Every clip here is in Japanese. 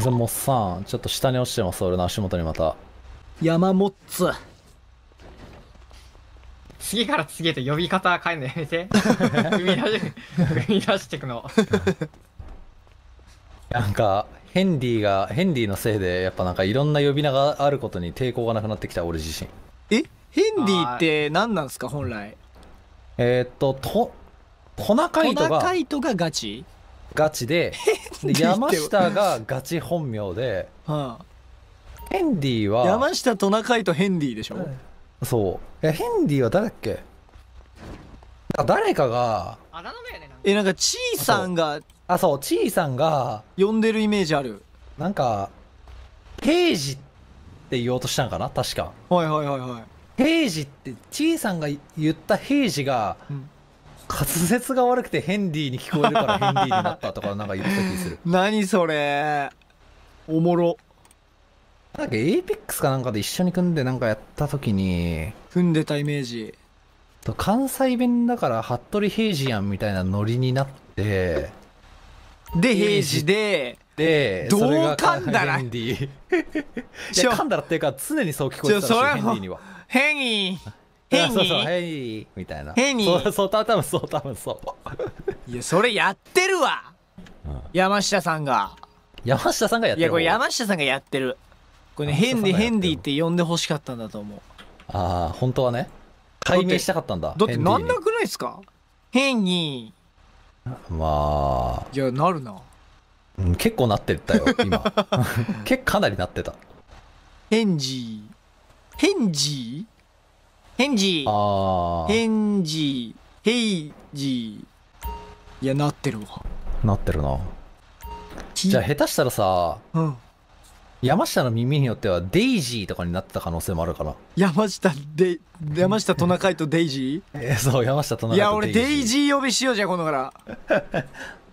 然モッサちょっと下に落ちてます俺の足元にまた山もっつ次から次へと呼び方変えるのやめて 踏み出し生み出してくのなんかヘンリーがヘンリーのせいでやっぱなんかいろんな呼び名があることに抵抗がなくなってきた俺自身えヘンディって何なんすか本来えー、っととトナカイトがトナカイトがガチガチでで山下がガチ本名で、はあ、ヘンディは山下トナカイとヘンディでしょ、はそうヘンディは誰だっけあ誰かがえなんかちーさんがあそうちーさんが呼んでるイメージあるなんか平治って言おうとしたんかな確かはいはいはいはい平治ってちーさんが言った平治が、うん滑舌が悪くてヘンディーに聞こえるからヘンディーになったとかなんか言った気する 何それおもろなんかエイペックスかなんかで一緒に組んでなんかやった時に組んでたイメージ関西弁だから服部平次やんみたいなノリになってで平次ででどうかんだらヘンディー いやんだらっていうか常にそう聞こえてたらしいヘンディーにはヘンディーヘにそうそう変にみたいなヘにそうそう多分そう多分そういやそれやってるわ、うん、山下さんが山下さんがやってるいやこれ山下さんがやってるこれねヘンディヘンディって呼んでほしかったんだと思うああ本当はね解明したかったんだだってなんなくないですかヘニーまあいやなるな、うん、結構なってったよ今 結構かなりなってたヘンジーヘンジーヘンジー。ヘンジー。ヘイジー。いや、なってるわ。なってるな。じゃあ、下手したらさ、うん。山下の耳によってはデイジーとかになってた可能性もあるから山下で山下トナカイとデイジー えそう山下トナカイとデイジーいや俺デイジー呼びしようじゃんこのから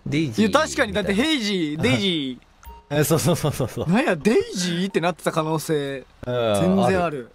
デイジーいや確かにだってヘイジーデイジー えそうそうそうそうそうなんやデイジーってなってた可能性全然ある